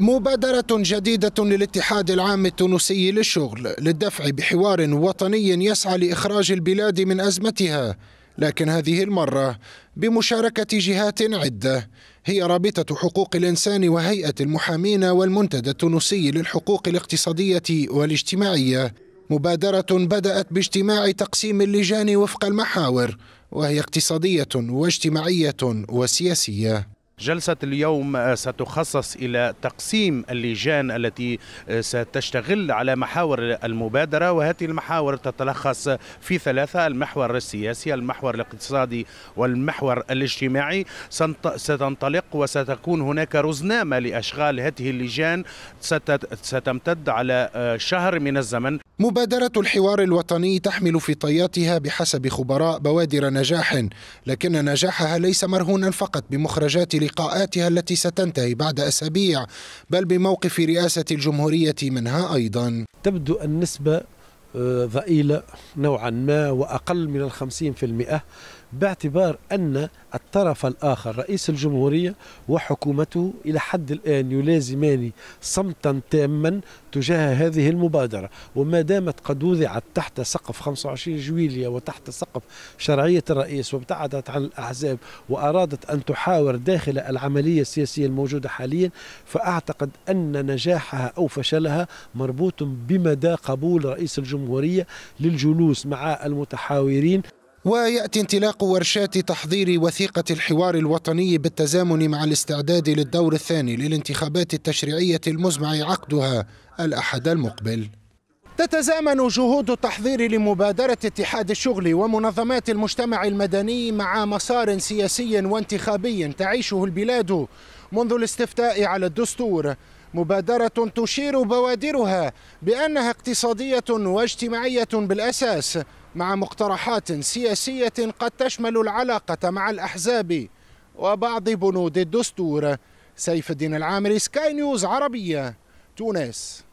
مبادرة جديدة للاتحاد العام التونسي للشغل للدفع بحوار وطني يسعى لإخراج البلاد من أزمتها لكن هذه المرة بمشاركة جهات عدة هي رابطة حقوق الإنسان وهيئة المحامين والمنتدى التونسي للحقوق الاقتصادية والاجتماعية مبادرة بدأت باجتماع تقسيم اللجان وفق المحاور وهي اقتصادية واجتماعية وسياسية جلسة اليوم آه، ستخصص إلى تقسيم اللجان التي آه، ستشتغل على محاور المبادرة وهذه المحاور تتلخص في ثلاثة المحور السياسي المحور الاقتصادي والمحور الاجتماعي ستنطلق وستكون هناك رزنامة لأشغال هذه اللجان ستمتد على آه، شهر من الزمن مبادرة الحوار الوطني تحمل في طياتها بحسب خبراء بوادر نجاح لكن نجاحها ليس مرهونا فقط بمخرجات لقاءاتها التي ستنتهي بعد أسابيع بل بموقف رئاسة الجمهورية منها أيضا تبدو النسبة آه، ضئيلة نوعا ما وأقل من الخمسين في المئة باعتبار أن الطرف الآخر رئيس الجمهورية وحكومته إلى حد الآن يلازمان صمتا تاما تجاه هذه المبادرة وما دامت قد وضعت تحت سقف 25 جويلية وتحت سقف شرعية الرئيس وابتعدت عن الأحزاب وأرادت أن تحاور داخل العملية السياسية الموجودة حاليا فأعتقد أن نجاحها أو فشلها مربوط بمدى قبول رئيس الجمهورية الجمهورية للجلوس مع المتحاورين وياتي انطلاق ورشات تحضير وثيقه الحوار الوطني بالتزامن مع الاستعداد للدور الثاني للانتخابات التشريعيه المزمع عقدها الاحد المقبل تتزامن جهود التحضير لمبادرة اتحاد الشغل ومنظمات المجتمع المدني مع مسار سياسي وانتخابي تعيشه البلاد منذ الاستفتاء على الدستور مبادرة تشير بوادرها بأنها اقتصادية واجتماعية بالأساس مع مقترحات سياسية قد تشمل العلاقة مع الأحزاب وبعض بنود الدستور سيف الدين العامري سكاي نيوز عربية تونس